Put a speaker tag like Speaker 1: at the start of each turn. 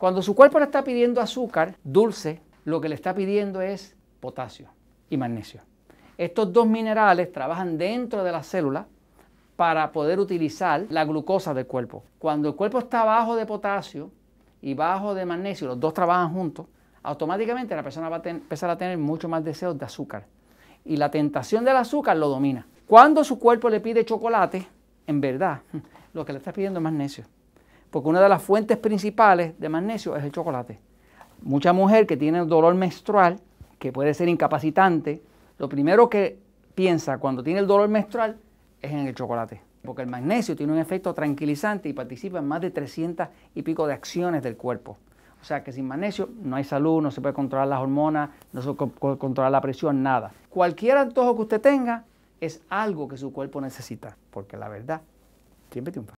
Speaker 1: Cuando su cuerpo le está pidiendo azúcar dulce, lo que le está pidiendo es potasio y magnesio. Estos dos minerales trabajan dentro de la célula para poder utilizar la glucosa del cuerpo. Cuando el cuerpo está bajo de potasio y bajo de magnesio, los dos trabajan juntos, automáticamente la persona va a empezar a tener mucho más deseos de azúcar. Y la tentación del azúcar lo domina. Cuando su cuerpo le pide chocolate, en verdad, lo que le está pidiendo es magnesio porque una de las fuentes principales de magnesio es el chocolate. Mucha mujer que tiene dolor menstrual, que puede ser incapacitante, lo primero que piensa cuando tiene el dolor menstrual es en el chocolate, porque el magnesio tiene un efecto tranquilizante y participa en más de 300 y pico de acciones del cuerpo. O sea que sin magnesio no hay salud, no se puede controlar las hormonas, no se puede controlar la presión, nada. Cualquier antojo que usted tenga es algo que su cuerpo necesita,
Speaker 2: porque la verdad siempre triunfa.